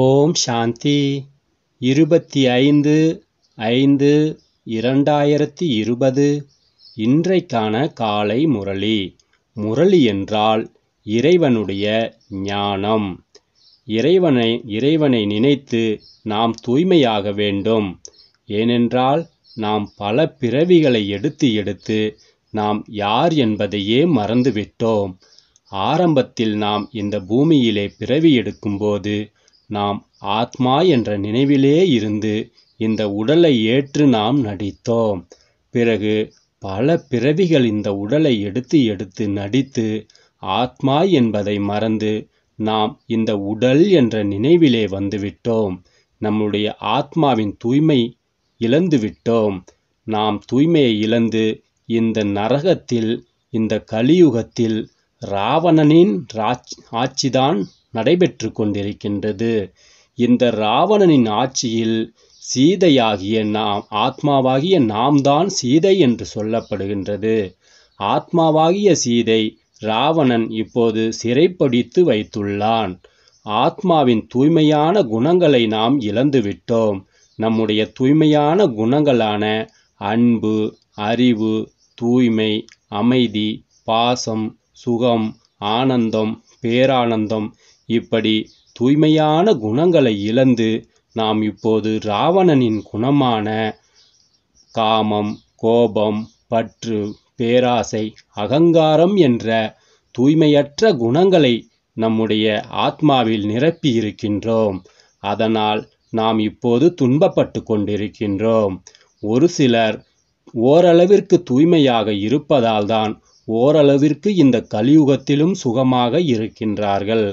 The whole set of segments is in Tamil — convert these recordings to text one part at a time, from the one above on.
ஓம் சாந்தி இருபத்தி ஐந்து ஐந்து இரண்டாயிரத்தி இருபது இன்றைக்கான காலை முரளி முரளி என்றால் இறைவனுடைய ஞானம் இறைவனை இறைவனை நினைத்து நாம் தூய்மையாக வேண்டும் ஏனென்றால் நாம் பல பிறவிகளை எடுத்து எடுத்து நாம் யார் என்பதையே மறந்துவிட்டோம் ஆரம்பத்தில் நாம் இந்த பூமியிலே பிறவி எடுக்கும்போது நாம் ஆத்மா என்ற நினைவிலே இருந்து இந்த உடலை ஏற்று நாம் நடித்தோம் பிறகு பல பிறவிகள் இந்த உடலை எடுத்து எடுத்து நடித்து ஆத்மா என்பதை மறந்து நாம் இந்த உடல் என்ற நினைவிலே வந்துவிட்டோம் நம்முடைய ஆத்மாவின் தூய்மை இழந்துவிட்டோம் நாம் தூய்மையை இழந்து இந்த நரகத்தில் இந்த கலியுகத்தில் ராவணனின் ராஜ் ஆட்சிதான் நடைபெற்று கொண்டிருக்கின்றது இந்த ராவணனின் ஆட்சியில் சீதையாகிய நாம் ஆத்மாவாகிய நாம் தான் சீதை என்று சொல்லப்படுகின்றது ஆத்மாவாகிய சீதை ராவணன் இப்போது சிறைப்படித்து வைத்துள்ளான் ஆத்மாவின் தூய்மையான குணங்களை நாம் இழந்துவிட்டோம் நம்முடைய தூய்மையான குணங்களான அன்பு அறிவு தூய்மை அமைதி பாசம் சுகம் ஆனந்தம் பேரானந்தம் இப்படி தூய்மையான குணங்களை இழந்து நாம் இப்போது ராவணனின் குணமான காமம் கோபம் பற்று பேராசை அகங்காரம் என்ற தூய்மையற்ற குணங்களை நம்முடைய ஆத்மாவில் நிரப்பி இருக்கின்றோம் அதனால் நாம் இப்போது துன்பப்பட்டு கொண்டிருக்கின்றோம் ஒரு சிலர் ஓரளவிற்கு தூய்மையாக இருப்பதால்தான் ஓரளவிற்கு இந்த கலியுகத்திலும் சுகமாக இருக்கின்றார்கள்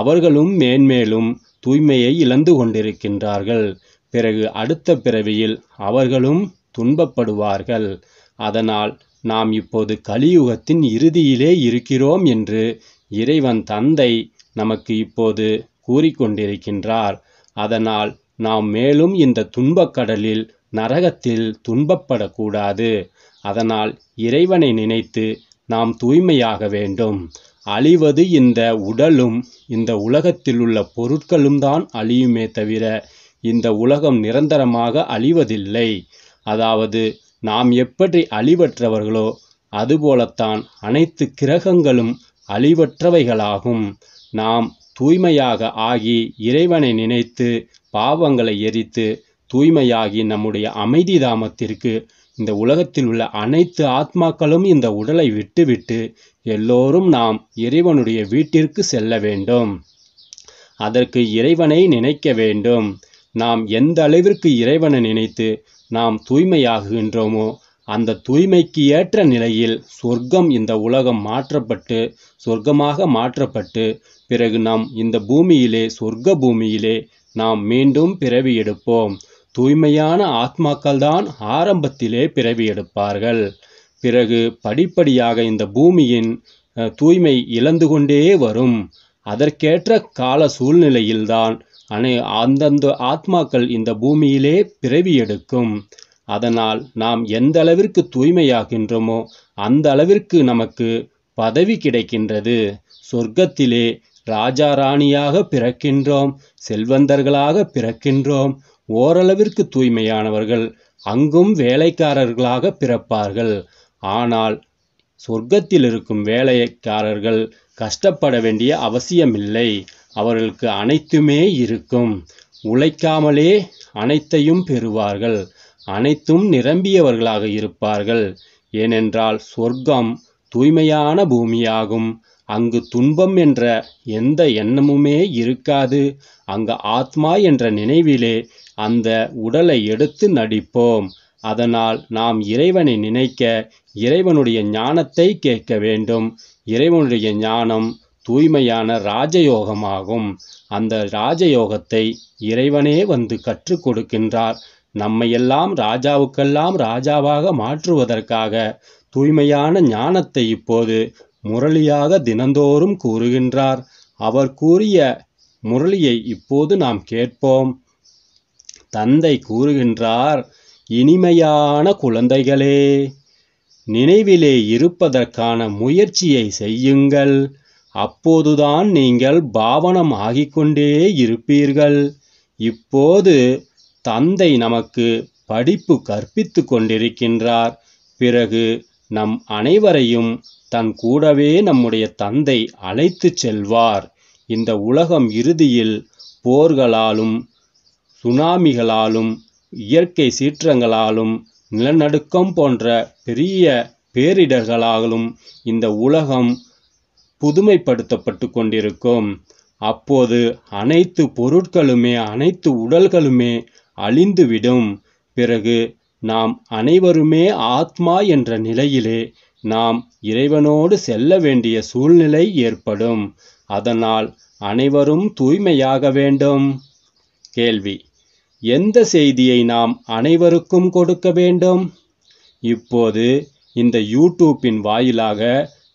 அவர்களும் மேன்மேலும் தூய்மையை இழந்து கொண்டிருக்கின்றார்கள் பிறகு அடுத்த பிறவியில் அவர்களும் துன்பப்படுவார்கள் அதனால் நாம் இப்போது கலியுகத்தின் இறுதியிலே இருக்கிறோம் என்று இறைவன் தந்தை நமக்கு இப்போது கூறிக்கொண்டிருக்கின்றார் அதனால் நாம் மேலும் இந்த துன்பக்கடலில் நரகத்தில் துன்பப்படக்கூடாது அதனால் இறைவனை நினைத்து நாம் தூய்மையாக வேண்டும் அழிவது இந்த உடலும் இந்த உலகத்தில் உள்ள பொருட்களும் தான் அழியுமே தவிர இந்த உலகம் நிரந்தரமாக அழிவதில்லை அதாவது நாம் எப்படி அழிவற்றவர்களோ அதுபோலத்தான் அனைத்து கிரகங்களும் அழிவற்றவைகளாகும் நாம் தூய்மையாக ஆகி இறைவனை நினைத்து பாவங்களை எரித்து தூய்மையாகி நம்முடைய அமைதி தாமத்திற்கு இந்த உலகத்தில் உள்ள அனைத்து ஆத்மாக்களும் இந்த உடலை விட்டுவிட்டு எல்லோரும் நாம் இறைவனுடைய வீட்டிற்கு செல்ல வேண்டும் அதற்கு இறைவனை நினைக்க வேண்டும் நாம் எந்த அளவிற்கு இறைவனை நினைத்து நாம் தூய்மையாகுகின்றோமோ அந்த தூய்மைக்கு ஏற்ற நிலையில் சொர்க்கம் இந்த உலகம் மாற்றப்பட்டு சொர்க்கமாக மாற்றப்பட்டு பிறகு நாம் இந்த பூமியிலே சொர்க்க பூமியிலே நாம் மீண்டும் பிறவி எடுப்போம் தூய்மையான ஆத்மாக்கள் தான் ஆரம்பத்திலே பிறவி எடுப்பார்கள் பிறகு படிப்படியாக இந்த பூமியின் தூய்மை இழந்து கொண்டே வரும் அதற்கேற்ற கால சூழ்நிலையில்தான் அனை அந்தந்த ஆத்மாக்கள் இந்த பூமியிலே பிறவி எடுக்கும் அதனால் நாம் எந்த அளவிற்கு தூய்மையாகின்றோமோ அந்த அளவிற்கு நமக்கு பதவி கிடைக்கின்றது சொர்க்கத்திலே ராஜா ராணியாக பிறக்கின்றோம் செல்வந்தர்களாக பிறக்கின்றோம் ஓரளவிற்கு தூய்மையானவர்கள் அங்கும் வேலைக்காரர்களாக பிறப்பார்கள் ஆனால் சொர்க்கத்தில் இருக்கும் வேலைக்காரர்கள் கஷ்டப்பட வேண்டிய அவசியமில்லை அவர்களுக்கு அனைத்துமே இருக்கும் உழைக்காமலே அனைத்தையும் பெறுவார்கள் அனைத்தும் நிரம்பியவர்களாக இருப்பார்கள் ஏனென்றால் சொர்க்கம் தூய்மையான பூமியாகும் அங்கு துன்பம் என்ற எந்த எண்ணமுமே இருக்காது அங்கு ஆத்மா என்ற நினைவிலே அந்த உடலை எடுத்து நடிப்போம் அதனால் நாம் இறைவனை நினைக்க இறைவனுடைய ஞானத்தை கேட்க வேண்டும் இறைவனுடைய ஞானம் தூய்மையான ராஜயோகமாகும் அந்த ராஜயோகத்தை இறைவனே வந்து கற்றுக் கொடுக்கின்றார் நம்மையெல்லாம் ராஜாவுக்கெல்லாம் ராஜாவாக மாற்றுவதற்காக தூய்மையான ஞானத்தை இப்போது முரளியாக தினந்தோறும் கூறுகின்றார் அவர் கூறிய முரளியை இப்போது நாம் கேட்போம் தந்தை கூறுகின்றார் இனிமையான குழந்தைகளே நினைவிலே இருப்பதற்கான முயற்சியை செய்யுங்கள் அப்போதுதான் நீங்கள் பாவனம் ஆகிக்கொண்டே இருப்பீர்கள் இப்போது தந்தை நமக்கு படிப்பு கற்பித்து கொண்டிருக்கின்றார் பிறகு நம் அனைவரையும் தன் கூடவே நம்முடைய தந்தை அழைத்துச் செல்வார் இந்த உலகம் இறுதியில் போர்களாலும் சுனாமிகளாலும் இயற்கை சீற்றங்களாலும் நிலநடுக்கம் போன்ற பெரிய பேரிடர்களாலும் இந்த உலகம் புதுமைப்படுத்தப்பட்டு கொண்டிருக்கும் அப்போது அனைத்து பொருட்களுமே அனைத்து உடல்களுமே அழிந்துவிடும் பிறகு நாம் அனைவருமே ஆத்மா என்ற நிலையிலே நாம் இறைவனோடு செல்ல வேண்டிய சூழ்நிலை ஏற்படும் அதனால் அனைவரும் தூய்மையாக வேண்டும் கேள்வி எந்த செய்தியை நாம் அனைவருக்கும் கொடுக்க வேண்டும் இப்போது இந்த யூடியூப்பின் வாயிலாக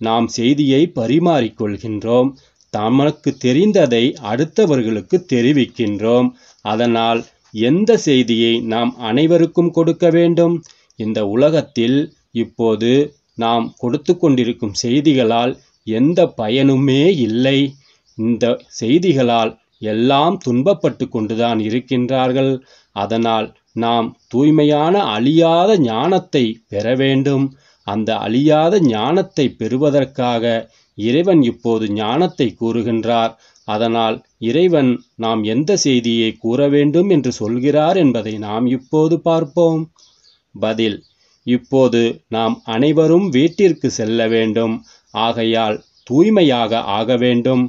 நாம் செய்தியை பரிமாறிக்கொள்கின்றோம் தமக்கு தெரிந்ததை அடுத்தவர்களுக்கு தெரிவிக்கின்றோம் அதனால் எந்த செய்தியை நாம் அனைவருக்கும் கொடுக்க வேண்டும் இந்த உலகத்தில் இப்போது நாம் கொடுத்து கொண்டிருக்கும் செய்திகளால் எந்த பயனுமே இல்லை இந்த செய்திகளால் எல்லாம் துன்பப்பட்டு கொண்டுதான் இருக்கின்றார்கள் அதனால் நாம் தூய்மையான அழியாத ஞானத்தை பெற வேண்டும் அந்த அழியாத ஞானத்தை பெறுவதற்காக இறைவன் இப்போது ஞானத்தை கூறுகின்றார் அதனால் இறைவன் நாம் எந்த செய்தியை கூற வேண்டும் என்று சொல்கிறார் என்பதை நாம் இப்போது பார்ப்போம் பதில் இப்போது நாம் அனைவரும் வீட்டிற்கு செல்ல வேண்டும் ஆகையால் தூய்மையாக ஆக வேண்டும்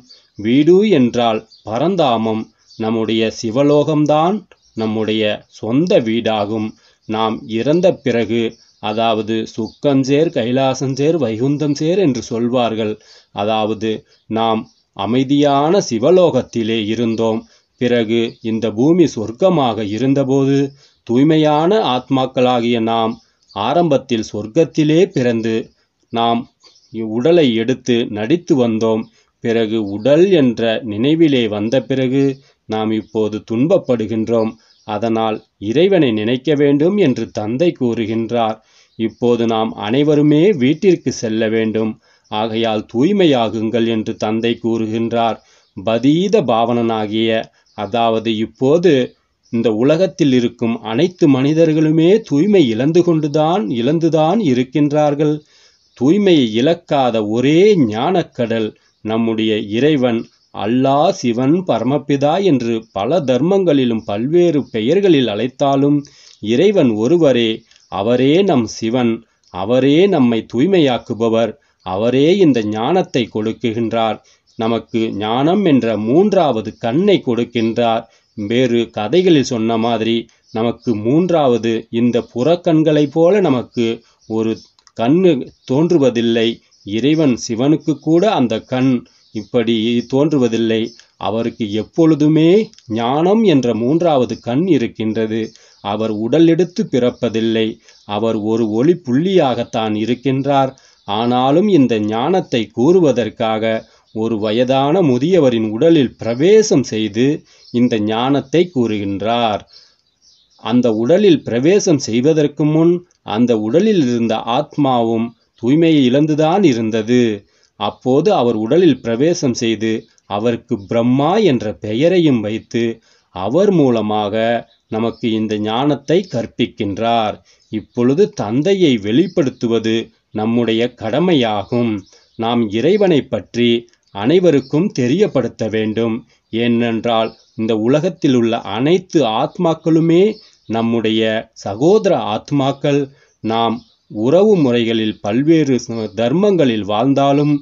வீடு என்றால் பரந்தாமம் நம்முடைய சிவலோகம்தான் நம்முடைய சொந்த வீடாகும் நாம் இறந்த பிறகு அதாவது சுக்கஞ்சேர் கைலாசஞ்சேர் வைகுந்தஞ்சேர் என்று சொல்வார்கள் அதாவது நாம் அமைதியான சிவலோகத்திலே இருந்தோம் பிறகு இந்த பூமி சொர்க்கமாக இருந்தபோது தூய்மையான ஆத்மாக்களாகிய நாம் ஆரம்பத்தில் சொர்க்கத்திலே பிறந்து நாம் உடலை எடுத்து நடித்து வந்தோம் பிறகு உடல் என்ற நினைவிலே வந்த பிறகு நாம் இப்போது துன்பப்படுகின்றோம் அதனால் இறைவனை நினைக்க வேண்டும் என்று தந்தை கூறுகின்றார் இப்போது நாம் அனைவருமே வீட்டிற்கு செல்ல வேண்டும் ஆகையால் தூய்மையாகுங்கள் என்று தந்தை கூறுகின்றார் பதீத பாவனனாகிய அதாவது இப்போது இந்த உலகத்தில் இருக்கும் அனைத்து மனிதர்களுமே தூய்மை இழந்து கொண்டுதான் இழந்துதான் இருக்கின்றார்கள் தூய்மையை இழக்காத ஒரே ஞானக்கடல் நம்முடைய இறைவன் அல்லா சிவன் பரமபிதா என்று பல தர்மங்களிலும் பல்வேறு பெயர்களில் அழைத்தாலும் இறைவன் ஒருவரே அவரே நம் சிவன் அவரே நம்மை தூய்மையாக்குபவர் அவரே இந்த ஞானத்தை கொடுக்குகின்றார் நமக்கு ஞானம் என்ற மூன்றாவது கண்ணை கொடுக்கின்றார் வேறு கதைகளில் சொன்ன மாதிரி நமக்கு மூன்றாவது இந்த புறக்கண்களைப் போல நமக்கு ஒரு கண்ணு தோன்றுவதில்லை இறைவன் சிவனுக்கு கூட அந்த கண் இப்படி தோன்றுவதில்லை அவருக்கு எப்பொழுதுமே ஞானம் என்ற மூன்றாவது கண் இருக்கின்றது அவர் உடல் எடுத்து பிறப்பதில்லை அவர் ஒரு ஒளி புள்ளியாகத்தான் இருக்கின்றார் ஆனாலும் இந்த ஞானத்தை கூறுவதற்காக ஒரு வயதான முதியவரின் உடலில் பிரவேசம் செய்து இந்த ஞானத்தை கூறுகின்றார் அந்த உடலில் பிரவேசம் செய்வதற்கு முன் அந்த உடலில் இருந்த ஆத்மாவும் தூய்மையை இழந்துதான் இருந்தது அப்போது அவர் உடலில் பிரவேசம் செய்து அவருக்கு பிரம்மா என்ற பெயரையும் வைத்து அவர் மூலமாக நமக்கு இந்த ஞானத்தை கற்பிக்கின்றார் இப்பொழுது தந்தையை வெளிப்படுத்துவது நம்முடைய கடமையாகும் நாம் இறைவனை பற்றி அனைவருக்கும் தெரியப்படுத்த வேண்டும் ஏனென்றால் இந்த உலகத்தில் உள்ள அனைத்து ஆத்மாக்களுமே நம்முடைய சகோதர ஆத்மாக்கள் நாம் உறவு முறைகளில் பல்வேறு தர்மங்களில் வாழ்ந்தாலும்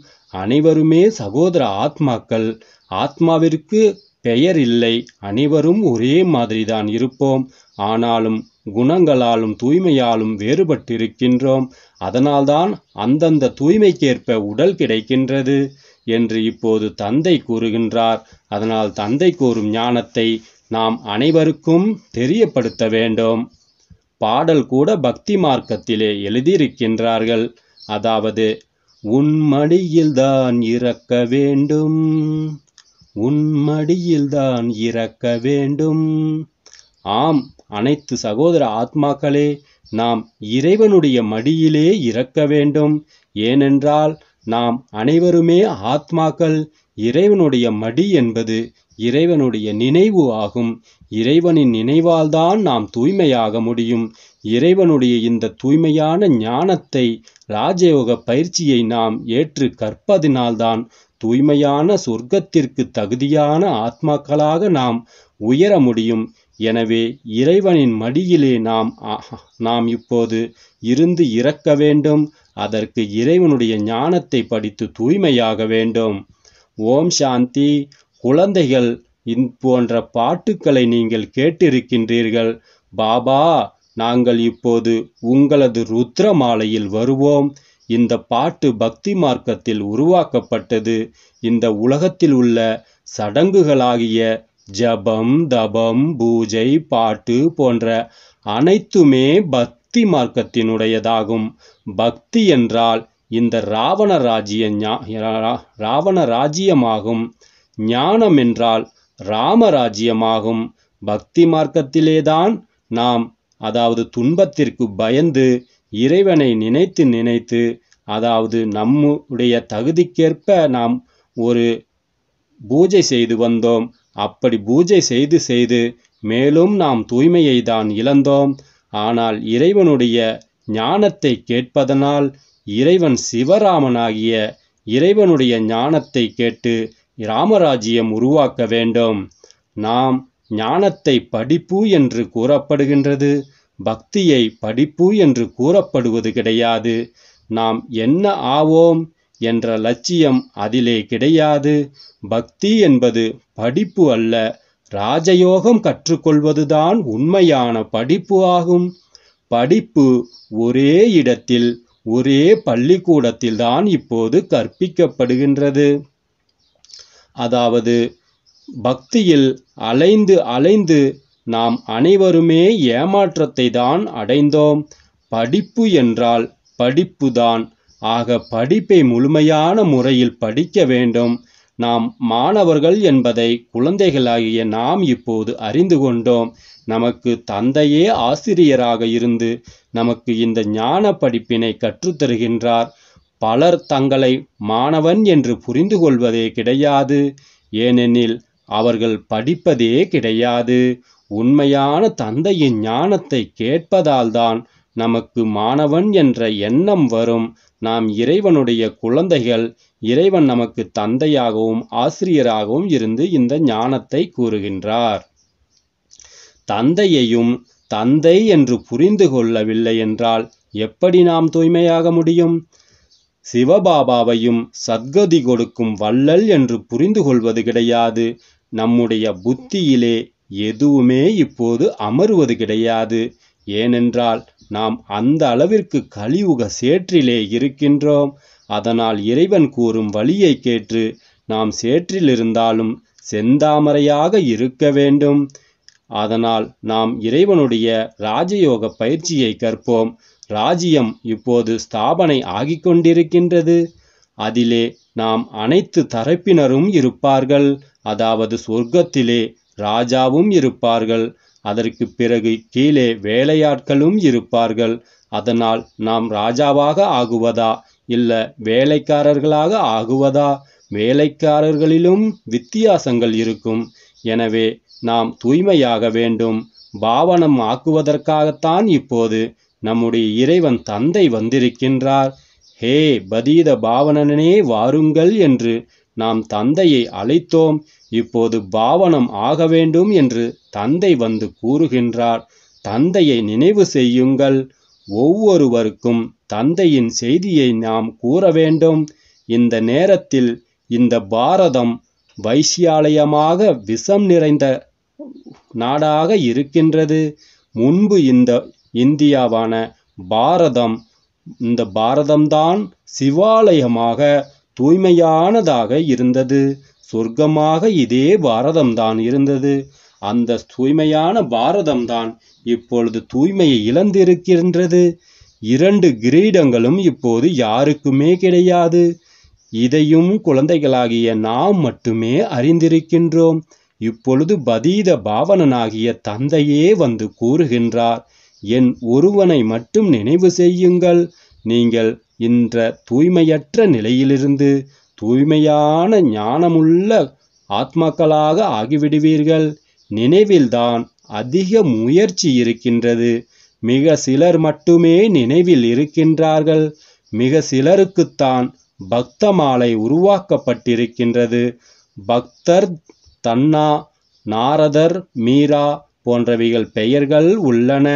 அனைவருமே சகோதர ஆத்மாக்கள் ஆத்மாவிற்கு பெயர் இல்லை அனைவரும் ஒரே மாதிரிதான் இருப்போம் ஆனாலும் குணங்களாலும் தூய்மையாலும் வேறுபட்டிருக்கின்றோம் அதனால்தான் அந்தந்த தூய்மைக்கேற்ப உடல் கிடைக்கின்றது என்று இப்போது தந்தை கூறுகின்றார் அதனால் தந்தை கூறும் ஞானத்தை நாம் அனைவருக்கும் தெரியப்படுத்த வேண்டும் பாடல் கூட பக்தி மார்க்கத்திலே எழுதியிருக்கின்றார்கள் அதாவது உன் மடியில்தான் இறக்க வேண்டும் உன் மடியில்தான் இறக்க வேண்டும் ஆம் அனைத்து சகோதர ஆத்மாக்களே நாம் இறைவனுடைய மடியிலே இறக்க வேண்டும் ஏனென்றால் நாம் அனைவருமே ஆத்மாக்கள் இறைவனுடைய மடி என்பது இறைவனுடைய நினைவு ஆகும் இறைவனின் நினைவால்தான் நாம் தூய்மையாக முடியும் இறைவனுடைய இந்த தூய்மையான ஞானத்தை ராஜயோக பயிற்சியை நாம் ஏற்று கற்பதினால்தான் தூய்மையான சொர்க்கத்திற்கு தகுதியான ஆத்மாக்களாக நாம் உயர முடியும் எனவே இறைவனின் மடியிலே நாம் நாம் இப்போது இருந்து இறக்க வேண்டும் அதற்கு இறைவனுடைய ஞானத்தை படித்து தூய்மையாக வேண்டும் ஓம் சாந்தி குழந்தைகள் இன் போன்ற பாட்டுக்களை நீங்கள் கேட்டிருக்கின்றீர்கள் பாபா நாங்கள் இப்போது உங்களது ருத்ர மாலையில் வருவோம் இந்த பாட்டு பக்தி மார்க்கத்தில் உருவாக்கப்பட்டது இந்த உலகத்தில் உள்ள சடங்குகளாகிய ஜபம் தபம் பூஜை பாட்டு போன்ற அனைத்துமே பக்தி மார்க்கத்தினுடையதாகும் பக்தி என்றால் இந்த ராவண ராஜ்ய ராவண ராஜ்யமாகும் ஞானம் என்றால் ராமராஜ்யமாகும் பக்தி மார்க்கத்திலேதான் நாம் அதாவது துன்பத்திற்கு பயந்து இறைவனை நினைத்து நினைத்து அதாவது நம்முடைய தகுதிக்கேற்ப நாம் ஒரு பூஜை செய்து வந்தோம் அப்படி பூஜை செய்து செய்து மேலும் நாம் தூய்மையை தான் இழந்தோம் ஆனால் இறைவனுடைய ஞானத்தை கேட்பதனால் இறைவன் சிவராமனாகிய இறைவனுடைய ஞானத்தை கேட்டு ராமராஜ்யம் உருவாக்க வேண்டும் நாம் ஞானத்தை படிப்பு என்று கூறப்படுகின்றது பக்தியை படிப்பு என்று கூறப்படுவது கிடையாது நாம் என்ன ஆவோம் என்ற லட்சியம் அதிலே கிடையாது பக்தி என்பது படிப்பு அல்ல ராஜயோகம் கற்றுக்கொள்வதுதான் உண்மையான படிப்பு ஆகும் படிப்பு ஒரே இடத்தில் ஒரே பள்ளிக்கூடத்தில்தான் இப்போது கற்பிக்கப்படுகின்றது அதாவது பக்தியில் அலைந்து அலைந்து நாம் அனைவருமே ஏமாற்றத்தை தான் அடைந்தோம் படிப்பு என்றால் படிப்புதான் ஆக படிப்பை முழுமையான முறையில் படிக்க வேண்டும் நாம் மாணவர்கள் என்பதை குழந்தைகளாகிய நாம் இப்போது அறிந்து கொண்டோம் நமக்கு தந்தையே ஆசிரியராக இருந்து நமக்கு இந்த ஞான படிப்பினை கற்றுத்தருகின்றார் பலர் தங்களை மாணவன் என்று புரிந்து கொள்வதே கிடையாது ஏனெனில் அவர்கள் படிப்பதே கிடையாது உண்மையான தந்தையின் ஞானத்தை கேட்பதால்தான் நமக்கு மாணவன் என்ற எண்ணம் வரும் நாம் இறைவனுடைய குழந்தைகள் இறைவன் நமக்கு தந்தையாகவும் ஆசிரியராகவும் இருந்து இந்த ஞானத்தை கூறுகின்றார் தந்தையையும் தந்தை என்று புரிந்து கொள்ளவில்லை என்றால் எப்படி நாம் தூய்மையாக முடியும் சிவபாபாவையும் சத்கதி கொடுக்கும் வள்ளல் என்று புரிந்து கொள்வது கிடையாது நம்முடைய புத்தியிலே எதுவுமே இப்போது அமருவது கிடையாது ஏனென்றால் நாம் அந்த அளவிற்கு கலியுக சேற்றிலே இருக்கின்றோம் அதனால் இறைவன் கூறும் வழியை கேட்டு நாம் சேற்றிலிருந்தாலும் செந்தாமறையாக செந்தாமரையாக இருக்க வேண்டும் அதனால் நாம் இறைவனுடைய ராஜயோக பயிற்சியை கற்போம் ராஜ்யம் இப்போது ஸ்தாபனை ஆகிக்கொண்டிருக்கின்றது அதிலே நாம் அனைத்து தரப்பினரும் இருப்பார்கள் அதாவது சொர்க்கத்திலே ராஜாவும் இருப்பார்கள் அதற்கு பிறகு கீழே வேலையாட்களும் இருப்பார்கள் அதனால் நாம் ராஜாவாக ஆகுவதா இல்ல வேலைக்காரர்களாக ஆகுவதா வேலைக்காரர்களிலும் வித்தியாசங்கள் இருக்கும் எனவே நாம் தூய்மையாக வேண்டும் பாவனம் ஆக்குவதற்காகத்தான் இப்போது நம்முடைய இறைவன் தந்தை வந்திருக்கின்றார் ஹே பதீத பாவனனே வாருங்கள் என்று நாம் தந்தையை அழைத்தோம் இப்போது பாவனம் ஆக வேண்டும் என்று தந்தை வந்து கூறுகின்றார் தந்தையை நினைவு செய்யுங்கள் ஒவ்வொருவருக்கும் தந்தையின் செய்தியை நாம் கூற வேண்டும் இந்த நேரத்தில் இந்த பாரதம் வைசியாலயமாக விஷம் நிறைந்த நாடாக இருக்கின்றது முன்பு இந்த இந்தியாவான பாரதம் இந்த பாரதம்தான் சிவாலயமாக தூய்மையானதாக இருந்தது சொர்க்கமாக இதே பாரதம்தான் இருந்தது அந்த தூய்மையான பாரதம்தான் இப்பொழுது தூய்மையை இழந்திருக்கின்றது இரண்டு கிரீடங்களும் இப்போது யாருக்குமே கிடையாது இதையும் குழந்தைகளாகிய நாம் மட்டுமே அறிந்திருக்கின்றோம் இப்பொழுது பதீத பாவனனாகிய தந்தையே வந்து கூறுகின்றார் என் ஒருவனை மட்டும் நினைவு செய்யுங்கள் நீங்கள் இன்ற தூய்மையற்ற நிலையிலிருந்து தூய்மையான ஞானமுள்ள ஆத்மாக்களாக ஆகிவிடுவீர்கள் நினைவில்தான் அதிக முயற்சி இருக்கின்றது மிக சிலர் மட்டுமே நினைவில் இருக்கின்றார்கள் மிக சிலருக்குத்தான் பக்த மாலை உருவாக்கப்பட்டிருக்கின்றது பக்தர் தன்னா நாரதர் மீரா போன்றவைகள் பெயர்கள் உள்ளன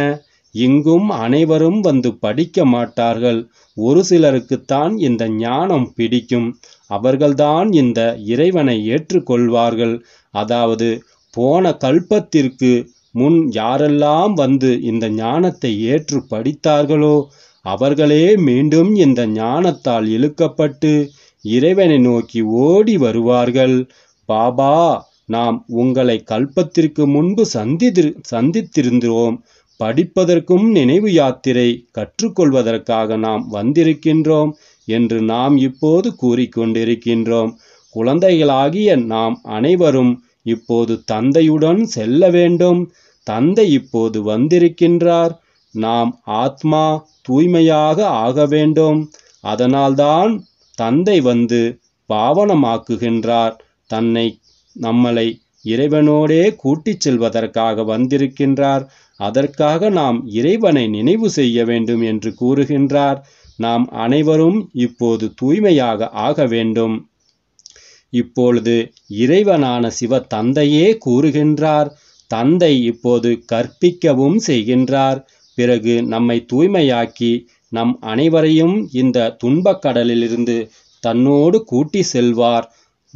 இங்கும் அனைவரும் வந்து படிக்க மாட்டார்கள் ஒரு சிலருக்குத்தான் இந்த ஞானம் பிடிக்கும் அவர்கள்தான் இந்த இறைவனை ஏற்றுக்கொள்வார்கள் அதாவது போன கல்பத்திற்கு முன் யாரெல்லாம் வந்து இந்த ஞானத்தை ஏற்று படித்தார்களோ அவர்களே மீண்டும் இந்த ஞானத்தால் இழுக்கப்பட்டு இறைவனை நோக்கி ஓடி வருவார்கள் பாபா நாம் உங்களை கல்பத்திற்கு முன்பு சந்தித்திரு சந்தித்திருந்தோம் படிப்பதற்கும் நினைவு யாத்திரை கற்றுக்கொள்வதற்காக நாம் வந்திருக்கின்றோம் என்று நாம் இப்போது கூறிக்கொண்டிருக்கின்றோம் குழந்தைகளாகிய நாம் அனைவரும் இப்போது தந்தையுடன் செல்ல வேண்டும் தந்தை இப்போது வந்திருக்கின்றார் நாம் ஆத்மா தூய்மையாக ஆக வேண்டும் அதனால்தான் தந்தை வந்து பாவனமாக்குகின்றார் தன்னை நம்மளை இறைவனோடே கூட்டிச் செல்வதற்காக வந்திருக்கின்றார் அதற்காக நாம் இறைவனை நினைவு செய்ய வேண்டும் என்று கூறுகின்றார் நாம் அனைவரும் இப்போது தூய்மையாக ஆக வேண்டும் இப்பொழுது இறைவனான சிவ தந்தையே கூறுகின்றார் தந்தை இப்போது கற்பிக்கவும் செய்கின்றார் பிறகு நம்மை தூய்மையாக்கி நம் அனைவரையும் இந்த துன்பக் கடலிலிருந்து தன்னோடு கூட்டி செல்வார்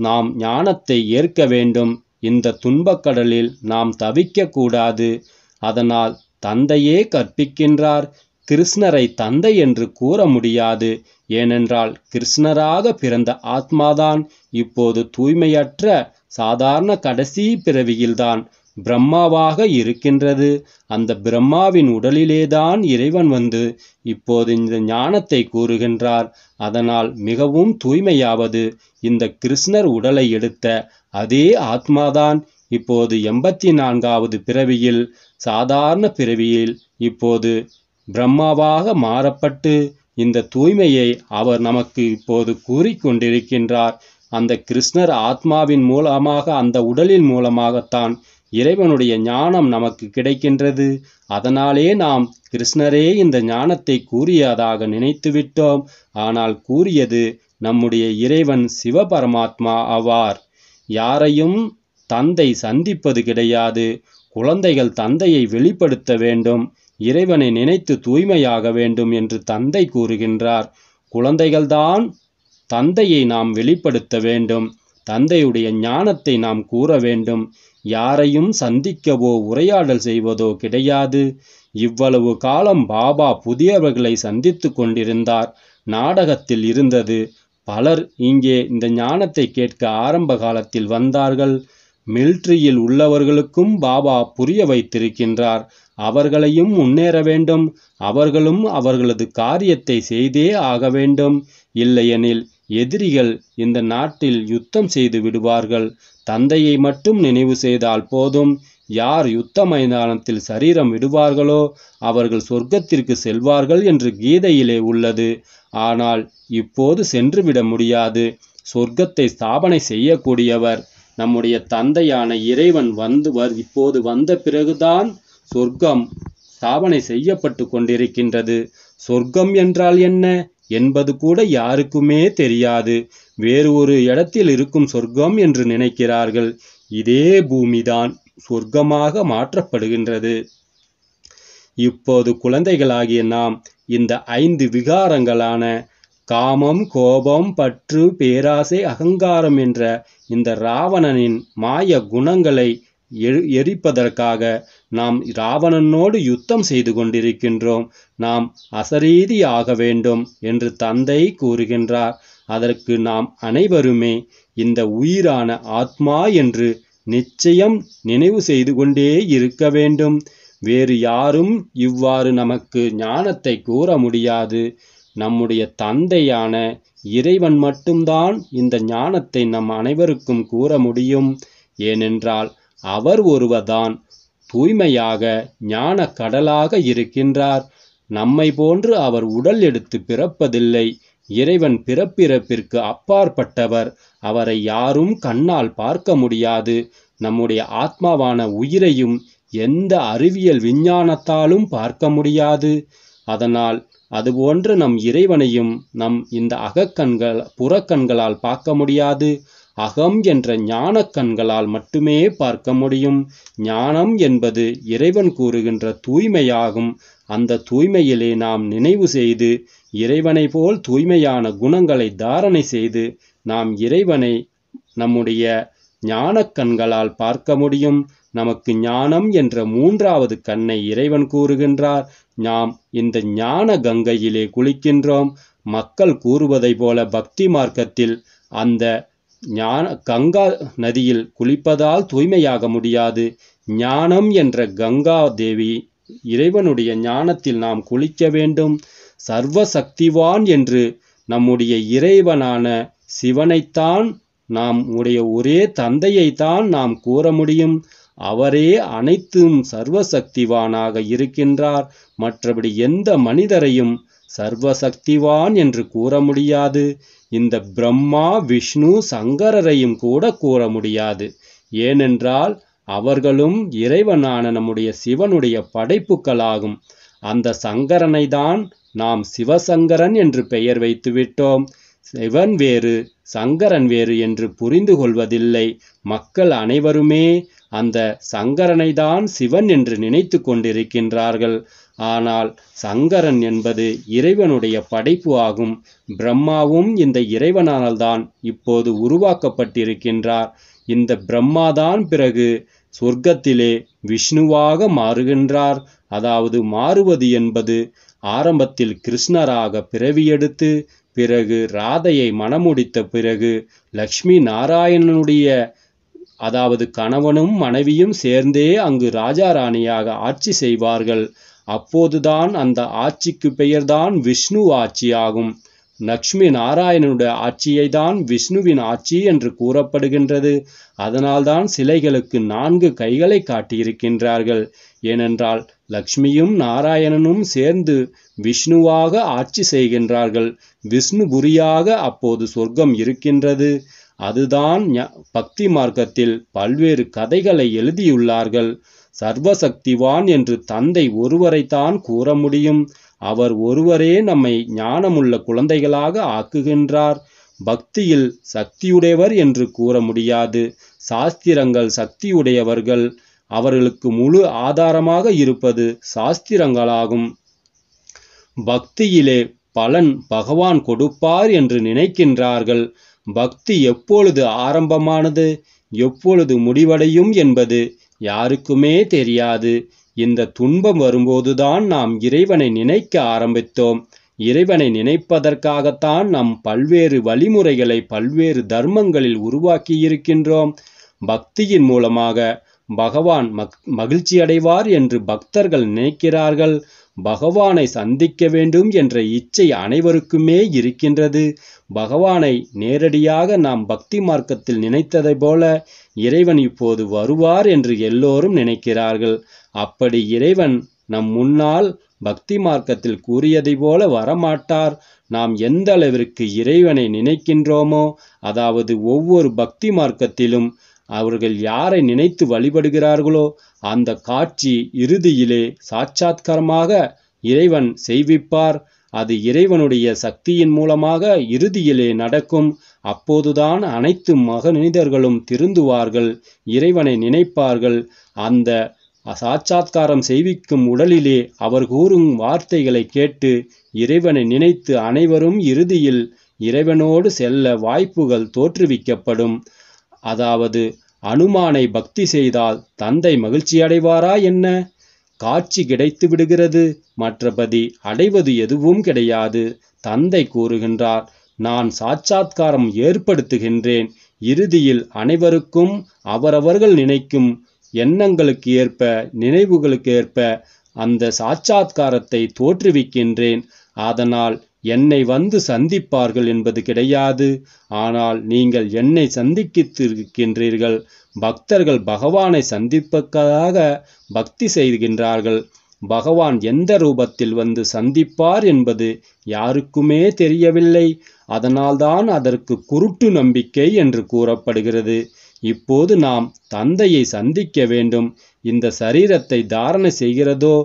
நாம் ஞானத்தை ஏற்க வேண்டும் இந்த துன்பக்கடலில் நாம் தவிக்கக்கூடாது அதனால் தந்தையே கற்பிக்கின்றார் கிருஷ்ணரை தந்தை என்று கூற முடியாது ஏனென்றால் கிருஷ்ணராக பிறந்த ஆத்மாதான் இப்போது தூய்மையற்ற சாதாரண கடைசி பிறவியில்தான் பிரம்மாவாக இருக்கின்றது அந்த பிரம்மாவின் உடலிலேதான் இறைவன் வந்து இப்போது இந்த ஞானத்தை கூறுகின்றார் அதனால் மிகவும் தூய்மையாவது இந்த கிருஷ்ணர் உடலை எடுத்த அதே ஆத்மாதான் இப்போது எண்பத்தி நான்காவது பிறவியில் சாதாரண பிறவியில் இப்போது பிரம்மாவாக மாறப்பட்டு இந்த தூய்மையை அவர் நமக்கு இப்போது கூறிக்கொண்டிருக்கின்றார் அந்த கிருஷ்ணர் ஆத்மாவின் மூலமாக அந்த உடலின் மூலமாகத்தான் இறைவனுடைய ஞானம் நமக்கு கிடைக்கின்றது அதனாலே நாம் கிருஷ்ணரே இந்த ஞானத்தை கூறியதாக நினைத்துவிட்டோம் ஆனால் கூறியது நம்முடைய இறைவன் சிவபரமாத்மா ஆவார் யாரையும் தந்தை சந்திப்பது கிடையாது குழந்தைகள் தந்தையை வெளிப்படுத்த வேண்டும் இறைவனை நினைத்து தூய்மையாக வேண்டும் என்று தந்தை கூறுகின்றார் குழந்தைகள்தான் தந்தையை நாம் வெளிப்படுத்த வேண்டும் தந்தையுடைய ஞானத்தை நாம் கூற வேண்டும் யாரையும் சந்திக்கவோ உரையாடல் செய்வதோ கிடையாது இவ்வளவு காலம் பாபா புதியவர்களை சந்தித்து கொண்டிருந்தார் நாடகத்தில் இருந்தது பலர் இங்கே இந்த ஞானத்தை கேட்க ஆரம்ப காலத்தில் வந்தார்கள் மில்ட்ரியில் உள்ளவர்களுக்கும் பாபா புரிய வைத்திருக்கின்றார் அவர்களையும் முன்னேற வேண்டும் அவர்களும் அவர்களது காரியத்தை செய்தே ஆக வேண்டும் இல்லையெனில் எதிரிகள் இந்த நாட்டில் யுத்தம் செய்து விடுவார்கள் தந்தையை மட்டும் நினைவு செய்தால் போதும் யார் யுத்த மைதானத்தில் சரீரம் விடுவார்களோ அவர்கள் சொர்க்கத்திற்கு செல்வார்கள் என்று கீதையிலே உள்ளது ஆனால் இப்போது சென்றுவிட முடியாது சொர்க்கத்தை ஸ்தாபனை செய்யக்கூடியவர் நம்முடைய தந்தையான இறைவன் வந்து வர் இப்போது வந்த பிறகுதான் சொர்க்கம் ஸ்தாபனை செய்யப்பட்டு கொண்டிருக்கின்றது சொர்க்கம் என்றால் என்ன என்பது கூட யாருக்குமே தெரியாது வேறு ஒரு இடத்தில் இருக்கும் சொர்க்கம் என்று நினைக்கிறார்கள் இதே பூமிதான் சொர்க்கமாக மாற்றப்படுகின்றது இப்போது குழந்தைகளாகிய நாம் இந்த ஐந்து விகாரங்களான காமம் கோபம் பற்று பேராசை அகங்காரம் என்ற இந்த ராவணனின் மாய குணங்களை எரிப்பதற்காக நாம் இராவணனோடு யுத்தம் செய்து கொண்டிருக்கின்றோம் நாம் அசரீதியாக வேண்டும் என்று தந்தை கூறுகின்றார் அதற்கு நாம் அனைவருமே இந்த உயிரான ஆத்மா என்று நிச்சயம் நினைவு செய்து கொண்டே இருக்க வேண்டும் வேறு யாரும் இவ்வாறு நமக்கு ஞானத்தை கூற முடியாது நம்முடைய தந்தையான இறைவன் மட்டும்தான் இந்த ஞானத்தை நம் அனைவருக்கும் கூற முடியும் ஏனென்றால் அவர் ஒருவர்தான் தூய்மையாக ஞான கடலாக இருக்கின்றார் நம்மை போன்று அவர் உடல் எடுத்து பிறப்பதில்லை இறைவன் பிறப்பிறப்பிற்கு அப்பாற்பட்டவர் அவரை யாரும் கண்ணால் பார்க்க முடியாது நம்முடைய ஆத்மாவான உயிரையும் எந்த அறிவியல் விஞ்ஞானத்தாலும் பார்க்க முடியாது அதனால் அதுபோன்று நம் இறைவனையும் நம் இந்த அகக்கண்கள் புறக்கண்களால் பார்க்க முடியாது அகம் என்ற ஞான கண்களால் மட்டுமே பார்க்க முடியும் ஞானம் என்பது இறைவன் கூறுகின்ற தூய்மையாகும் அந்த தூய்மையிலே நாம் நினைவு செய்து இறைவனை போல் தூய்மையான குணங்களை தாரணை செய்து நாம் இறைவனை நம்முடைய ஞான கண்களால் பார்க்க முடியும் நமக்கு ஞானம் என்ற மூன்றாவது கண்ணை இறைவன் கூறுகின்றார் நாம் இந்த ஞான கங்கையிலே குளிக்கின்றோம் மக்கள் கூறுவதை போல பக்தி மார்க்கத்தில் அந்த ஞான கங்கா நதியில் குளிப்பதால் தூய்மையாக முடியாது ஞானம் என்ற கங்கா தேவி இறைவனுடைய ஞானத்தில் நாம் குளிக்க வேண்டும் சர்வ சக்திவான் என்று நம்முடைய இறைவனான சிவனைத்தான் நாம் உடைய ஒரே தந்தையைத்தான் நாம் கூற முடியும் அவரே அனைத்தும் சர்வசக்திவானாக இருக்கின்றார் மற்றபடி எந்த மனிதரையும் சர்வசக்திவான் என்று கூற முடியாது இந்த பிரம்மா விஷ்ணு சங்கரரையும் கூட கூற முடியாது ஏனென்றால் அவர்களும் இறைவனான நம்முடைய சிவனுடைய படைப்புக்களாகும் அந்த சங்கரனை தான் நாம் சிவசங்கரன் என்று பெயர் வைத்துவிட்டோம் சிவன் வேறு சங்கரன் வேறு என்று புரிந்து கொள்வதில்லை மக்கள் அனைவருமே அந்த சங்கரனை தான் சிவன் என்று நினைத்து கொண்டிருக்கின்றார்கள் ஆனால் சங்கரன் என்பது இறைவனுடைய படைப்பு ஆகும் பிரம்மாவும் இந்த இறைவனால் தான் இப்போது உருவாக்கப்பட்டிருக்கின்றார் இந்த பிரம்மாதான் பிறகு சொர்க்கத்திலே விஷ்ணுவாக மாறுகின்றார் அதாவது மாறுவது என்பது ஆரம்பத்தில் கிருஷ்ணராக பிறவியெடுத்து பிறகு ராதையை மணமுடித்த பிறகு லக்ஷ்மி நாராயணனுடைய அதாவது கணவனும் மனைவியும் சேர்ந்தே அங்கு ராஜா ராணியாக ஆட்சி செய்வார்கள் அப்போதுதான் அந்த ஆட்சிக்கு பெயர்தான் விஷ்ணு ஆட்சியாகும் லக்ஷ்மி நாராயணனுடைய ஆட்சியை தான் விஷ்ணுவின் ஆட்சி என்று கூறப்படுகின்றது அதனால்தான் சிலைகளுக்கு நான்கு கைகளை காட்டியிருக்கின்றார்கள் ஏனென்றால் லக்ஷ்மியும் நாராயணனும் சேர்ந்து விஷ்ணுவாக ஆட்சி செய்கின்றார்கள் விஷ்ணுபுரியாக அப்போது சொர்க்கம் இருக்கின்றது அதுதான் பக்தி மார்க்கத்தில் பல்வேறு கதைகளை எழுதியுள்ளார்கள் சர்வசக்திவான் என்று தந்தை ஒருவரைத்தான் கூற முடியும் அவர் ஒருவரே நம்மை ஞானமுள்ள குழந்தைகளாக ஆக்குகின்றார் பக்தியில் சக்தியுடையவர் என்று கூற முடியாது சாஸ்திரங்கள் சக்தியுடையவர்கள் அவர்களுக்கு முழு ஆதாரமாக இருப்பது சாஸ்திரங்களாகும் பக்தியிலே பலன் பகவான் கொடுப்பார் என்று நினைக்கின்றார்கள் பக்தி எப்பொழுது ஆரம்பமானது எப்பொழுது முடிவடையும் என்பது யாருக்குமே தெரியாது இந்த துன்பம் வரும்போதுதான் நாம் இறைவனை நினைக்க ஆரம்பித்தோம் இறைவனை நினைப்பதற்காகத்தான் நம் பல்வேறு வழிமுறைகளை பல்வேறு தர்மங்களில் உருவாக்கியிருக்கின்றோம் பக்தியின் மூலமாக பகவான் மகிழ்ச்சி அடைவார் என்று பக்தர்கள் நினைக்கிறார்கள் பகவானை சந்திக்க வேண்டும் என்ற இச்சை அனைவருக்குமே இருக்கின்றது பகவானை நேரடியாக நாம் பக்தி மார்க்கத்தில் நினைத்ததைப் போல இறைவன் இப்போது வருவார் என்று எல்லோரும் நினைக்கிறார்கள் அப்படி இறைவன் நம் முன்னால் பக்தி மார்க்கத்தில் கூறியதை போல வரமாட்டார் நாம் எந்த அளவிற்கு இறைவனை நினைக்கின்றோமோ அதாவது ஒவ்வொரு பக்தி மார்க்கத்திலும் அவர்கள் யாரை நினைத்து வழிபடுகிறார்களோ அந்த காட்சி இறுதியிலே சாட்சாத்காரமாக இறைவன் செய்விப்பார் அது இறைவனுடைய சக்தியின் மூலமாக இறுதியிலே நடக்கும் அப்போதுதான் அனைத்து மகனிதர்களும் திருந்துவார்கள் இறைவனை நினைப்பார்கள் அந்த சாட்சாத்காரம் செய்விக்கும் உடலிலே அவர் கூறும் வார்த்தைகளை கேட்டு இறைவனை நினைத்து அனைவரும் இறுதியில் இறைவனோடு செல்ல வாய்ப்புகள் தோற்றுவிக்கப்படும் அதாவது அனுமானை பக்தி செய்தால் தந்தை மகிழ்ச்சி அடைவாரா என்ன காட்சி கிடைத்து விடுகிறது மற்றபடி அடைவது எதுவும் கிடையாது தந்தை கூறுகின்றார் நான் சாட்சாத்காரம் ஏற்படுத்துகின்றேன் இறுதியில் அனைவருக்கும் அவரவர்கள் நினைக்கும் எண்ணங்களுக்கு ஏற்ப நினைவுகளுக்கு ஏற்ப அந்த சாட்சாத்காரத்தை தோற்றுவிக்கின்றேன் அதனால் என்னை வந்து சந்திப்பார்கள் என்பது கிடையாது ஆனால் நீங்கள் என்னை சந்திக்கித்திருக்கின்றீர்கள் பக்தர்கள் பகவானை சந்திப்பதாக பக்தி செய்கின்றார்கள் பகவான் எந்த ரூபத்தில் வந்து சந்திப்பார் என்பது யாருக்குமே தெரியவில்லை அதனால்தான் அதற்கு குருட்டு நம்பிக்கை என்று கூறப்படுகிறது இப்போது நாம் தந்தையை சந்திக்க வேண்டும் இந்த சரீரத்தை தாரணை செய்கிறதோ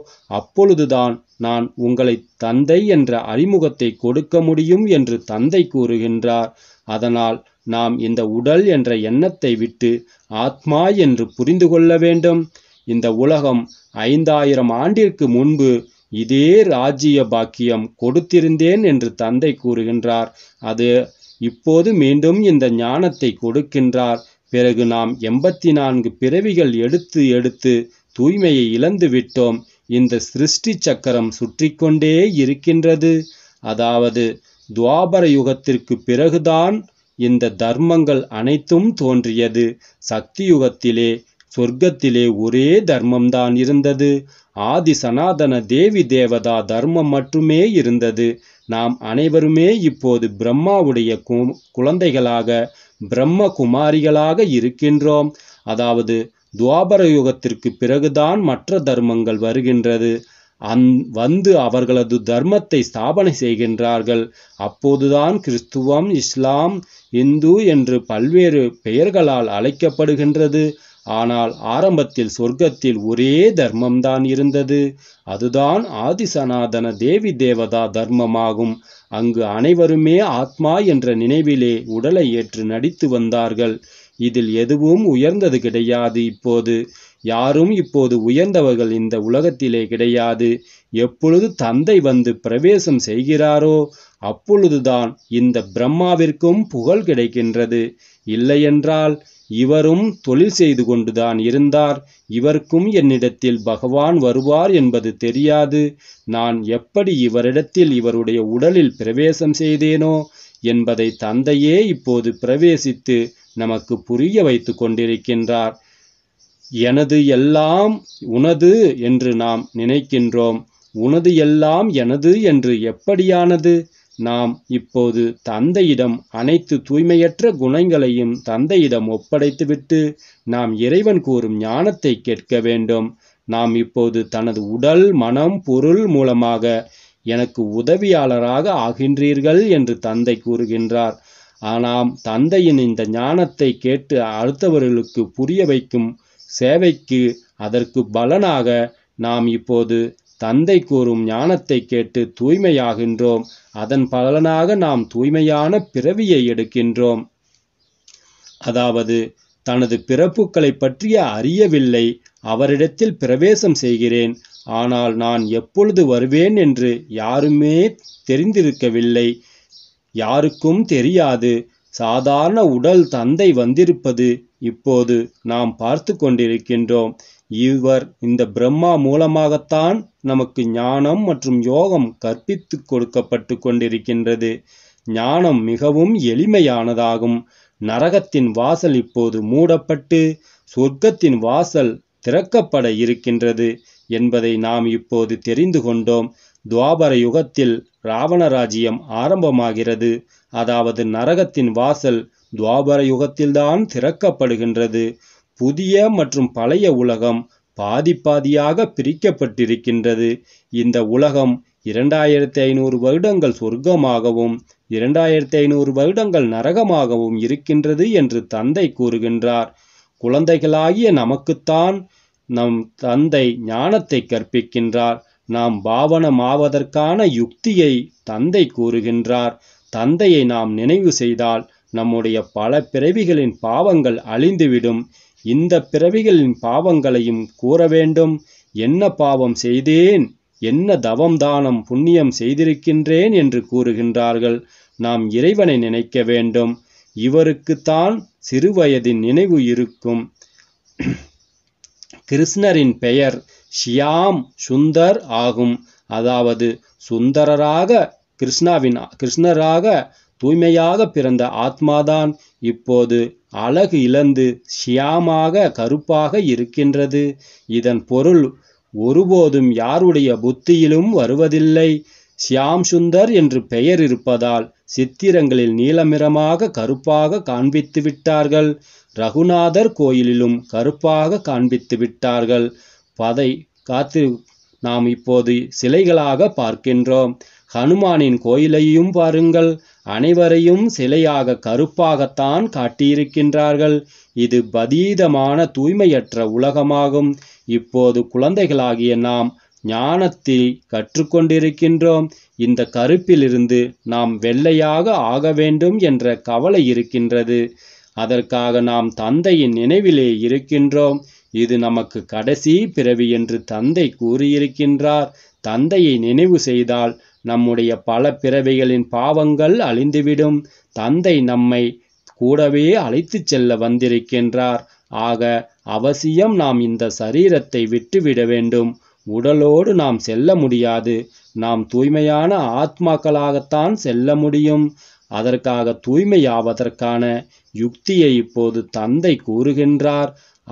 அப்பொழுதுதான் நான் உங்களை தந்தை என்ற அறிமுகத்தை கொடுக்க முடியும் என்று தந்தை கூறுகின்றார் அதனால் நாம் இந்த உடல் என்ற எண்ணத்தை விட்டு ஆத்மா என்று புரிந்து கொள்ள வேண்டும் இந்த உலகம் ஐந்தாயிரம் ஆண்டிற்கு முன்பு இதே ராஜ்ய பாக்கியம் கொடுத்திருந்தேன் என்று தந்தை கூறுகின்றார் அது இப்போது மீண்டும் இந்த ஞானத்தை கொடுக்கின்றார் பிறகு நாம் எண்பத்தி நான்கு பிறவிகள் எடுத்து எடுத்து தூய்மையை இழந்து விட்டோம் இந்த சிருஷ்டி சக்கரம் சுற்றி கொண்டே இருக்கின்றது அதாவது துவாபர யுகத்திற்கு பிறகுதான் இந்த தர்மங்கள் அனைத்தும் தோன்றியது சக்தி யுகத்திலே சொர்க்கத்திலே ஒரே தர்மம்தான் இருந்தது ஆதி சனாதன தேவி தேவதா தர்மம் மட்டுமே இருந்தது நாம் அனைவருமே இப்போது பிரம்மாவுடைய குழந்தைகளாக பிரம்ம குமாரிகளாக இருக்கின்றோம் அதாவது துவாபர யுகத்திற்கு பிறகுதான் மற்ற தர்மங்கள் வருகின்றது அந் வந்து அவர்களது தர்மத்தை ஸ்தாபனை செய்கின்றார்கள் அப்போதுதான் கிறிஸ்துவம் இஸ்லாம் இந்து என்று பல்வேறு பெயர்களால் அழைக்கப்படுகின்றது ஆனால் ஆரம்பத்தில் சொர்க்கத்தில் ஒரே தர்மம்தான் இருந்தது அதுதான் ஆதிசனாதன தேவி தேவதா தர்மமாகும் அங்கு அனைவருமே ஆத்மா என்ற நினைவிலே உடலை ஏற்று நடித்து வந்தார்கள் இதில் எதுவும் உயர்ந்தது கிடையாது இப்போது யாரும் இப்போது உயர்ந்தவர்கள் இந்த உலகத்திலே கிடையாது எப்பொழுது தந்தை வந்து பிரவேசம் செய்கிறாரோ அப்பொழுதுதான் இந்த பிரம்மாவிற்கும் புகழ் கிடைக்கின்றது இல்லையென்றால் இவரும் தொழில் செய்து கொண்டுதான் இருந்தார் இவருக்கும் என்னிடத்தில் பகவான் வருவார் என்பது தெரியாது நான் எப்படி இவரிடத்தில் இவருடைய உடலில் பிரவேசம் செய்தேனோ என்பதை தந்தையே இப்போது பிரவேசித்து நமக்கு புரிய வைத்து கொண்டிருக்கின்றார் எனது எல்லாம் உனது என்று நாம் நினைக்கின்றோம் உனது எல்லாம் எனது என்று எப்படியானது நாம் இப்போது தந்தையிடம் அனைத்து தூய்மையற்ற குணங்களையும் தந்தையிடம் ஒப்படைத்துவிட்டு நாம் இறைவன் கூறும் ஞானத்தை கேட்க வேண்டும் நாம் இப்போது தனது உடல் மனம் பொருள் மூலமாக எனக்கு உதவியாளராக ஆகின்றீர்கள் என்று தந்தை கூறுகின்றார் ஆனால் தந்தையின் இந்த ஞானத்தை கேட்டு அடுத்தவர்களுக்கு புரிய வைக்கும் சேவைக்கு அதற்கு பலனாக நாம் இப்போது தந்தை கூறும் ஞானத்தை கேட்டு தூய்மையாகின்றோம் அதன் பலனாக நாம் தூய்மையான பிறவியை எடுக்கின்றோம் அதாவது தனது பிறப்புகளை பற்றிய அறியவில்லை அவரிடத்தில் பிரவேசம் செய்கிறேன் ஆனால் நான் எப்பொழுது வருவேன் என்று யாருமே தெரிந்திருக்கவில்லை யாருக்கும் தெரியாது சாதாரண உடல் தந்தை வந்திருப்பது இப்போது நாம் பார்த்து கொண்டிருக்கின்றோம் இவர் இந்த பிரம்மா மூலமாகத்தான் நமக்கு ஞானம் மற்றும் யோகம் கற்பித்து கொடுக்கப்பட்டு கொண்டிருக்கின்றது ஞானம் மிகவும் எளிமையானதாகும் நரகத்தின் வாசல் இப்போது மூடப்பட்டு சொர்க்கத்தின் வாசல் திறக்கப்பட இருக்கின்றது என்பதை நாம் இப்போது தெரிந்து கொண்டோம் துவாபர யுகத்தில் ராவணராஜ்யம் ஆரம்பமாகிறது அதாவது நரகத்தின் வாசல் துவாபர யுகத்தில்தான் திறக்கப்படுகின்றது புதிய மற்றும் பழைய உலகம் பாதி பாதியாக பிரிக்கப்பட்டிருக்கின்றது இந்த உலகம் இரண்டாயிரத்தி ஐநூறு வருடங்கள் சொர்க்கமாகவும் இரண்டாயிரத்தி ஐநூறு வருடங்கள் நரகமாகவும் இருக்கின்றது என்று தந்தை கூறுகின்றார் குழந்தைகளாகிய நமக்குத்தான் நம் தந்தை ஞானத்தை கற்பிக்கின்றார் நாம் பாவனமாவதற்கான யுக்தியை தந்தை கூறுகின்றார் தந்தையை நாம் நினைவு செய்தால் நம்முடைய பல பிறவிகளின் பாவங்கள் அழிந்துவிடும் இந்த பிறவிகளின் பாவங்களையும் கூற வேண்டும் என்ன பாவம் செய்தேன் என்ன தவம் தானம் புண்ணியம் செய்திருக்கின்றேன் என்று கூறுகின்றார்கள் நாம் இறைவனை நினைக்க வேண்டும் இவருக்குத்தான் சிறுவயதின் நினைவு இருக்கும் கிருஷ்ணரின் பெயர் ஷியாம் சுந்தர் ஆகும் அதாவது சுந்தரராக கிருஷ்ணாவின் கிருஷ்ணராக தூய்மையாக பிறந்த ஆத்மாதான் இப்போது அழகு இழந்து ஷியாமாக கருப்பாக இருக்கின்றது இதன் பொருள் ஒருபோதும் யாருடைய புத்தியிலும் வருவதில்லை ஷியாம் சுந்தர் என்று பெயர் இருப்பதால் சித்திரங்களில் நீலமிரமாக கருப்பாக காண்பித்து விட்டார்கள் ரகுநாதர் கோயிலிலும் கருப்பாக காண்பித்து விட்டார்கள் பதை காத்து நாம் இப்போது சிலைகளாக பார்க்கின்றோம் ஹனுமானின் கோயிலையும் பாருங்கள் அனைவரையும் சிலையாக கருப்பாகத்தான் காட்டியிருக்கின்றார்கள் இது பதீதமான தூய்மையற்ற உலகமாகும் இப்போது குழந்தைகளாகிய நாம் ஞானத்தை கற்றுக்கொண்டிருக்கின்றோம் இந்த கருப்பிலிருந்து நாம் வெள்ளையாக ஆக வேண்டும் என்ற கவலை இருக்கின்றது அதற்காக நாம் தந்தையின் நினைவிலே இருக்கின்றோம் இது நமக்கு கடைசி பிறவி என்று தந்தை கூறியிருக்கின்றார் தந்தையை நினைவு செய்தால் நம்முடைய பல பிறவிகளின் பாவங்கள் அழிந்துவிடும் தந்தை நம்மை கூடவே அழைத்துச் செல்ல வந்திருக்கின்றார் ஆக அவசியம் நாம் இந்த சரீரத்தை விட்டுவிட வேண்டும் உடலோடு நாம் செல்ல முடியாது நாம் தூய்மையான ஆத்மாக்களாகத்தான் செல்ல முடியும் அதற்காக தூய்மையாவதற்கான யுக்தியை இப்போது தந்தை கூறுகின்றார்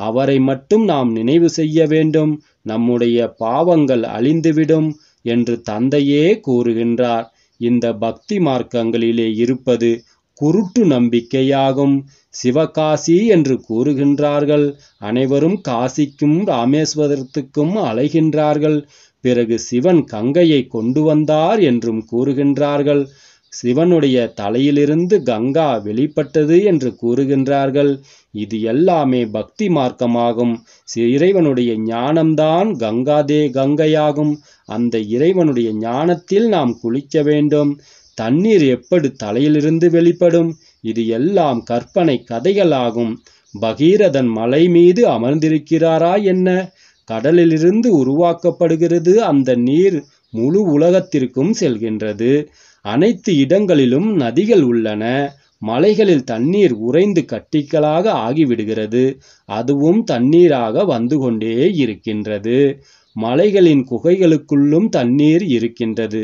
அவரை மட்டும் நாம் நினைவு செய்ய வேண்டும் நம்முடைய பாவங்கள் அழிந்துவிடும் என்று தந்தையே கூறுகின்றார் இந்த பக்தி மார்க்கங்களிலே இருப்பது குருட்டு நம்பிக்கையாகும் சிவகாசி என்று கூறுகின்றார்கள் அனைவரும் காசிக்கும் ராமேஸ்வரத்துக்கும் அலைகின்றார்கள் பிறகு சிவன் கங்கையை கொண்டு வந்தார் என்றும் கூறுகின்றார்கள் சிவனுடைய தலையிலிருந்து கங்கா வெளிப்பட்டது என்று கூறுகின்றார்கள் இது எல்லாமே பக்தி மார்க்கமாகும் இறைவனுடைய ஞானம்தான் கங்காதே கங்கையாகும் அந்த இறைவனுடைய ஞானத்தில் நாம் குளிக்க வேண்டும் தண்ணீர் எப்படி தலையிலிருந்து வெளிப்படும் இது எல்லாம் கற்பனை கதைகளாகும் பகீரதன் மலை மீது அமர்ந்திருக்கிறாரா என்ன கடலிலிருந்து உருவாக்கப்படுகிறது அந்த நீர் முழு உலகத்திற்கும் செல்கின்றது அனைத்து இடங்களிலும் நதிகள் உள்ளன மலைகளில் தண்ணீர் உறைந்து கட்டிக்கலாக ஆகிவிடுகிறது அதுவும் தண்ணீராக வந்து கொண்டே இருக்கின்றது மலைகளின் குகைகளுக்குள்ளும் தண்ணீர் இருக்கின்றது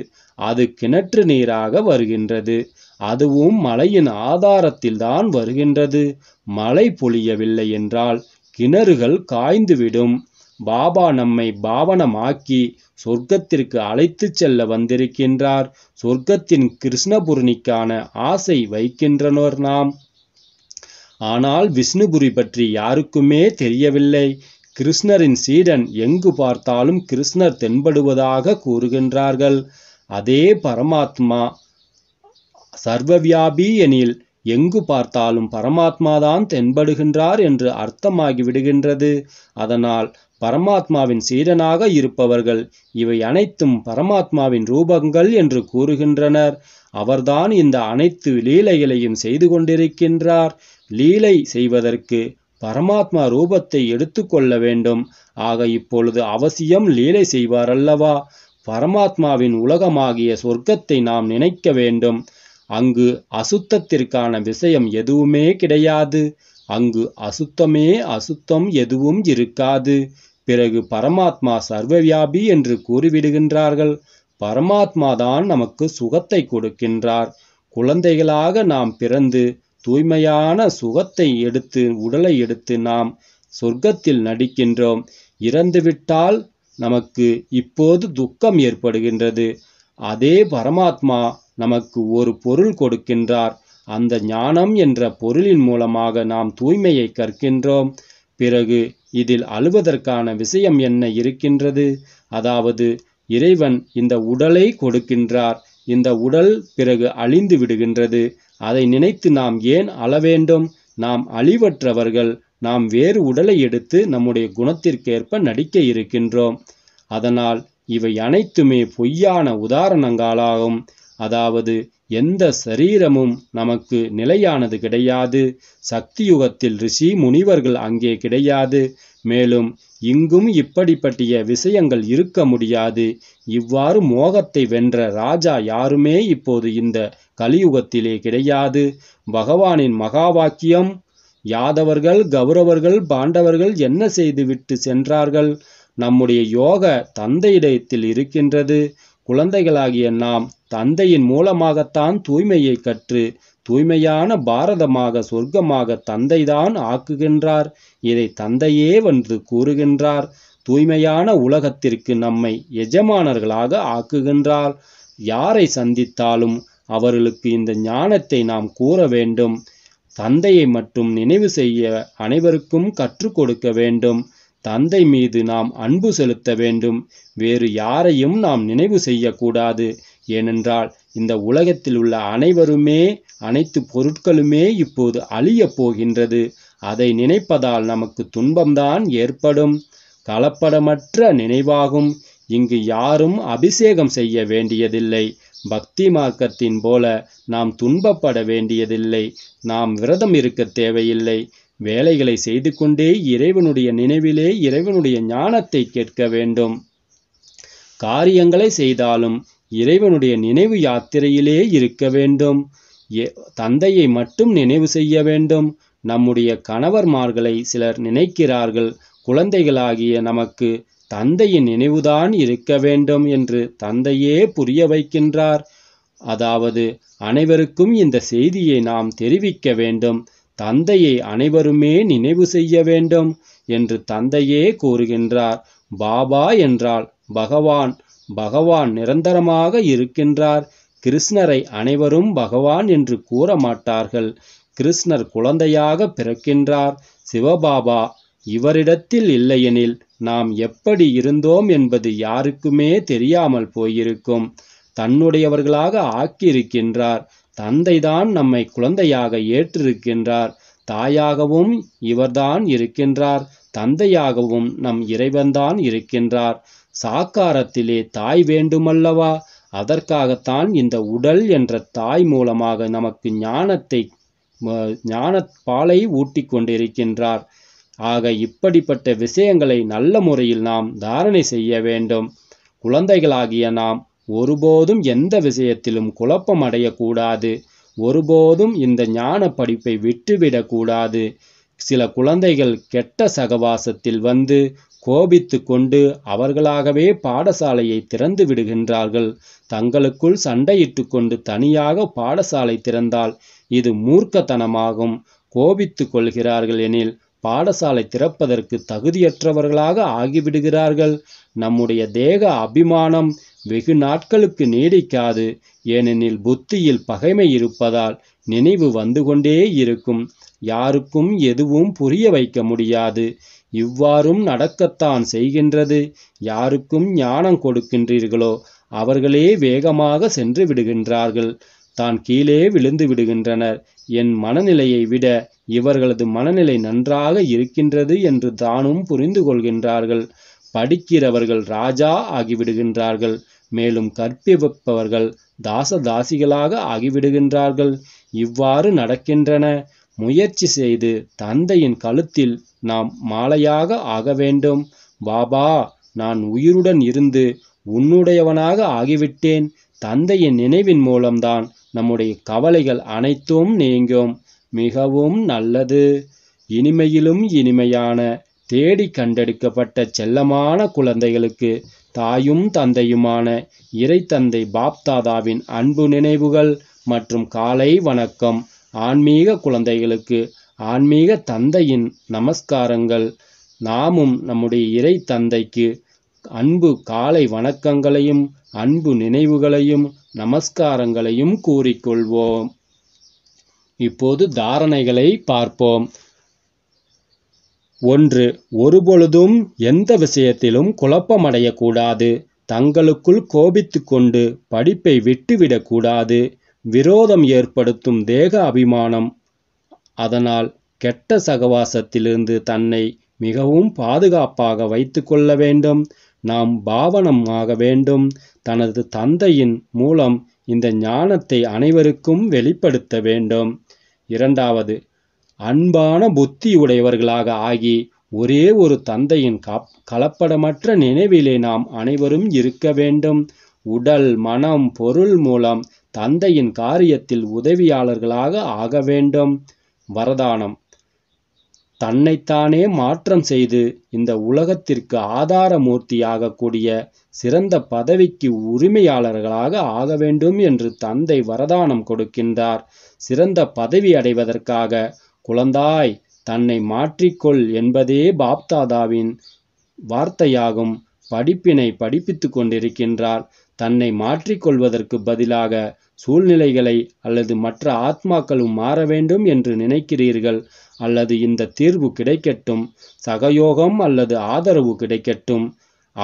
அது கிணற்று நீராக வருகின்றது அதுவும் மலையின் ஆதாரத்தில்தான் வருகின்றது மழை பொழியவில்லை என்றால் கிணறுகள் காய்ந்துவிடும் பாபா நம்மை பாவனமாக்கி சொர்க்கத்திற்கு அழைத்து செல்ல வந்திருக்கின்றார் சொர்க்கத்தின் கிருஷ்ணபுரணிக்கான ஆசை வைக்கின்றனர் நாம் ஆனால் விஷ்ணுபுரி பற்றி யாருக்குமே தெரியவில்லை கிருஷ்ணரின் சீடன் எங்கு பார்த்தாலும் கிருஷ்ணர் தென்படுவதாக கூறுகின்றார்கள் அதே பரமாத்மா சர்வவியாபி எனில் எங்கு பார்த்தாலும் பரமாத்மாதான் தென்படுகின்றார் என்று அர்த்தமாகி விடுகின்றது அதனால் பரமாத்மாவின் சீடனாக இருப்பவர்கள் இவை அனைத்தும் பரமாத்மாவின் ரூபங்கள் என்று கூறுகின்றனர் அவர்தான் இந்த அனைத்து லீலைகளையும் செய்து கொண்டிருக்கின்றார் லீலை செய்வதற்கு பரமாத்மா ரூபத்தை எடுத்துக்கொள்ள வேண்டும் ஆக இப்பொழுது அவசியம் லீலை செய்வார் அல்லவா பரமாத்மாவின் உலகமாகிய சொர்க்கத்தை நாம் நினைக்க வேண்டும் அங்கு அசுத்தத்திற்கான விஷயம் எதுவுமே கிடையாது அங்கு அசுத்தமே அசுத்தம் எதுவும் இருக்காது பிறகு பரமாத்மா சர்வவியாபி என்று கூறிவிடுகின்றார்கள் பரமாத்மா தான் நமக்கு சுகத்தை கொடுக்கின்றார் குழந்தைகளாக நாம் பிறந்து தூய்மையான சுகத்தை எடுத்து உடலை எடுத்து நாம் சொர்க்கத்தில் நடிக்கின்றோம் இறந்துவிட்டால் நமக்கு இப்போது துக்கம் ஏற்படுகின்றது அதே பரமாத்மா நமக்கு ஒரு பொருள் கொடுக்கின்றார் அந்த ஞானம் என்ற பொருளின் மூலமாக நாம் தூய்மையை கற்கின்றோம் பிறகு இதில் அழுவதற்கான விஷயம் என்ன இருக்கின்றது அதாவது இறைவன் இந்த உடலை கொடுக்கின்றார் இந்த உடல் பிறகு அழிந்து விடுகின்றது அதை நினைத்து நாம் ஏன் அள வேண்டும் நாம் அழிவற்றவர்கள் நாம் வேறு உடலை எடுத்து நம்முடைய குணத்திற்கேற்ப நடிக்க இருக்கின்றோம் அதனால் இவை அனைத்துமே பொய்யான உதாரணங்களாகும் அதாவது எந்த சரீரமும் நமக்கு நிலையானது கிடையாது சக்தியுகத்தில் ரிஷி முனிவர்கள் அங்கே கிடையாது மேலும் இங்கும் இப்படிப்பட்டிய விஷயங்கள் இருக்க முடியாது இவ்வாறு மோகத்தை வென்ற ராஜா யாருமே இப்போது இந்த கலியுகத்திலே கிடையாது பகவானின் மகா வாக்கியம் யாதவர்கள் கௌரவர்கள் பாண்டவர்கள் என்ன செய்துவிட்டு சென்றார்கள் நம்முடைய யோக தந்தையிடத்தில் இருக்கின்றது குழந்தைகளாகிய நாம் தந்தையின் மூலமாகத்தான் தூய்மையை கற்று தூய்மையான பாரதமாக சொர்க்கமாக தந்தைதான் ஆக்குகின்றார் இதை தந்தையே வந்து கூறுகின்றார் தூய்மையான உலகத்திற்கு நம்மை எஜமானர்களாக ஆக்குகின்றார் யாரை சந்தித்தாலும் அவர்களுக்கு இந்த ஞானத்தை நாம் கூற வேண்டும் தந்தையை மட்டும் நினைவு செய்ய அனைவருக்கும் கற்றுக் கொடுக்க வேண்டும் தந்தை மீது நாம் அன்பு செலுத்த வேண்டும் வேறு யாரையும் நாம் நினைவு செய்யக்கூடாது ஏனென்றால் இந்த உலகத்தில் உள்ள அனைவருமே அனைத்து பொருட்களுமே இப்போது அழியப் போகின்றது அதை நினைப்பதால் நமக்கு துன்பம்தான் ஏற்படும் கலப்படமற்ற நினைவாகும் இங்கு யாரும் அபிஷேகம் செய்ய வேண்டியதில்லை பக்தி மார்க்கத்தின் போல நாம் துன்பப்பட வேண்டியதில்லை நாம் விரதம் இருக்க தேவையில்லை வேலைகளை செய்து கொண்டே இறைவனுடைய நினைவிலே இறைவனுடைய ஞானத்தை கேட்க வேண்டும் காரியங்களை செய்தாலும் இறைவனுடைய நினைவு யாத்திரையிலே இருக்க வேண்டும் தந்தையை மட்டும் நினைவு செய்ய வேண்டும் நம்முடைய கணவர்மார்களை சிலர் நினைக்கிறார்கள் குழந்தைகளாகிய நமக்கு தந்தையின் நினைவுதான் இருக்க வேண்டும் என்று தந்தையே புரிய வைக்கின்றார் அதாவது அனைவருக்கும் இந்த செய்தியை நாம் தெரிவிக்க வேண்டும் தந்தையை அனைவருமே நினைவு செய்ய வேண்டும் என்று தந்தையே கூறுகின்றார் பாபா என்றால் பகவான் பகவான் நிரந்தரமாக இருக்கின்றார் கிருஷ்ணரை அனைவரும் பகவான் என்று கூற மாட்டார்கள் கிருஷ்ணர் குழந்தையாக பிறக்கின்றார் சிவபாபா இவரிடத்தில் இல்லையெனில் நாம் எப்படி இருந்தோம் என்பது யாருக்குமே தெரியாமல் போயிருக்கும் தன்னுடையவர்களாக ஆக்கியிருக்கின்றார் தந்தைதான் நம்மை குழந்தையாக ஏற்றிருக்கின்றார் தாயாகவும் இவர்தான் இருக்கின்றார் தந்தையாகவும் நம் இறைவன்தான் இருக்கின்றார் சாக்காரத்திலே தாய் வேண்டுமல்லவா அதற்காகத்தான் இந்த உடல் என்ற தாய் மூலமாக நமக்கு ஞானத்தை ஞான பாலை ஊட்டி கொண்டிருக்கின்றார் ஆக இப்படிப்பட்ட விஷயங்களை நல்ல முறையில் நாம் தாரணை செய்ய வேண்டும் குழந்தைகளாகிய நாம் ஒருபோதும் எந்த விஷயத்திலும் குழப்பம் அடையக்கூடாது ஒருபோதும் இந்த ஞான படிப்பை விட்டுவிடக்கூடாது சில குழந்தைகள் கெட்ட சகவாசத்தில் வந்து கோபித்து கொண்டு அவர்களாகவே பாடசாலையை திறந்து விடுகின்றார்கள் தங்களுக்குள் சண்டையிட்டு கொண்டு தனியாக பாடசாலை திறந்தால் இது மூர்க்கத்தனமாகும் கோபித்து கொள்கிறார்கள் எனில் பாடசாலை திறப்பதற்கு தகுதியற்றவர்களாக ஆகிவிடுகிறார்கள் நம்முடைய தேக அபிமானம் வெகு நாட்களுக்கு நீடிக்காது ஏனெனில் புத்தியில் பகைமை இருப்பதால் நினைவு வந்து கொண்டே இருக்கும் யாருக்கும் எதுவும் புரிய வைக்க முடியாது இவ்வாறும் நடக்கத்தான் செய்கின்றது யாருக்கும் ஞானம் கொடுக்கின்றீர்களோ அவர்களே வேகமாக சென்று விடுகின்றார்கள் தான் கீழே விழுந்து விடுகின்றனர் என் மனநிலையை விட இவர்களது மனநிலை நன்றாக இருக்கின்றது என்று தானும் புரிந்து கொள்கின்றார்கள் படிக்கிறவர்கள் ராஜா ஆகிவிடுகின்றார்கள் மேலும் கற்பிப்பவர்கள் தாசதாசிகளாக ஆகிவிடுகின்றார்கள் இவ்வாறு நடக்கின்றன முயற்சி செய்து தந்தையின் கழுத்தில் நாம் மாலையாக ஆக வேண்டும் பாபா நான் உயிருடன் இருந்து உன்னுடையவனாக ஆகிவிட்டேன் தந்தையின் நினைவின் மூலம்தான் நம்முடைய கவலைகள் அனைத்தும் நீங்கும் மிகவும் நல்லது இனிமையிலும் இனிமையான தேடி கண்டெடுக்கப்பட்ட செல்லமான குழந்தைகளுக்கு தாயும் தந்தையுமான இறைத்தந்தை பாப்தாதாவின் அன்பு நினைவுகள் மற்றும் காலை வணக்கம் ஆன்மீக குழந்தைகளுக்கு ஆன்மீக தந்தையின் நமஸ்காரங்கள் நாமும் நம்முடைய இறை தந்தைக்கு அன்பு காலை வணக்கங்களையும் அன்பு நினைவுகளையும் நமஸ்காரங்களையும் கூறிக்கொள்வோம் இப்போது தாரணைகளை பார்ப்போம் ஒன்று ஒருபொழுதும் எந்த விஷயத்திலும் குழப்பமடையக்கூடாது. தங்களுக்குள் கோபித்துக்கொண்டு படிப்பை விட்டுவிடக்கூடாது. விரோதம் ஏற்படுத்தும் தேக அபிமானம். அதனால் கெட்ட சகவாசத்திலிருந்து தன்னை மிகவும் பாதுகாப்பாக வைத்துக்கொள்ள வேண்டும். நாம் பாவனம் ஆக வேண்டும். தனது தந்தையின் மூலம் இந்த ஞானத்தை அனைவருக்கும் வெளிப்படுத்த வேண்டும். இரண்டாவது அன்பான புத்தி உடையவர்களாக ஆகி ஒரே ஒரு தந்தையின் கப் கலப்படமற்ற நினைவிலே நாம் அனைவரும் இருக்க வேண்டும் உடல் மனம் பொருள் மூலம் தந்தையின் காரியத்தில் உதவியாளர்களாக ஆக வேண்டும் வரதானம் தன்னைத்தானே மாற்றம் செய்து இந்த உலகத்திற்கு ஆதாரமூர்த்தியாக கூடிய சிறந்த பதவிக்கு உரிமையாளர்களாக ஆக வேண்டும் என்று தந்தை வரதானம் கொடுக்கின்றார் சிறந்த பதவி அடைவதற்காக குழந்தாய் தன்னை மாற்றிக்கொள் என்பதே பாப்தாதாவின் வார்த்தையாகும் படிப்பினை படிப்பித்து கொண்டிருக்கின்றார் தன்னை மாற்றிக்கொள்வதற்கு பதிலாக சூழ்நிலைகளை அல்லது மற்ற ஆத்மாக்களும் மாற வேண்டும் என்று நினைக்கிறீர்கள் அல்லது இந்த தீர்வு கிடைக்கட்டும் சகயோகம் அல்லது ஆதரவு கிடைக்கட்டும்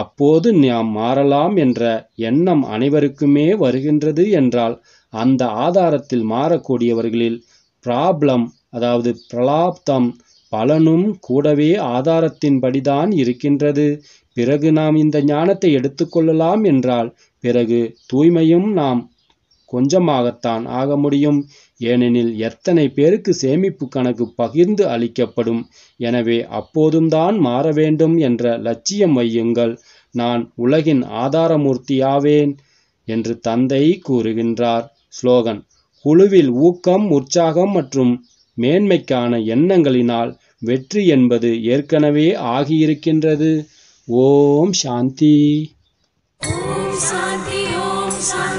அப்போது நாம் மாறலாம் என்ற எண்ணம் அனைவருக்குமே வருகின்றது என்றால் அந்த ஆதாரத்தில் மாறக்கூடியவர்களில் ப்ராப்ளம் அதாவது பிரலாப்தம் பலனும் கூடவே ஆதாரத்தின்படிதான் இருக்கின்றது பிறகு நாம் இந்த ஞானத்தை எடுத்துக்கொள்ளலாம் என்றால் பிறகு தூய்மையும் நாம் கொஞ்சமாகத்தான் ஆக முடியும் ஏனெனில் எத்தனை பேருக்கு சேமிப்பு கணக்கு பகிர்ந்து அளிக்கப்படும் எனவே அப்போதும் தான் மாற வேண்டும் என்ற லட்சியம் வையுங்கள் நான் உலகின் ஆதாரமூர்த்தியாவேன் என்று தந்தை கூறுகின்றார் ஸ்லோகன் குழுவில் ஊக்கம் உற்சாகம் மற்றும் மேன்மைக்கான எண்ணங்களினால் வெற்றி என்பது ஏற்கனவே ஆகியிருக்கின்றது ஓம் சாந்தி ஓம் சாந்தி ஓம் சாந்தி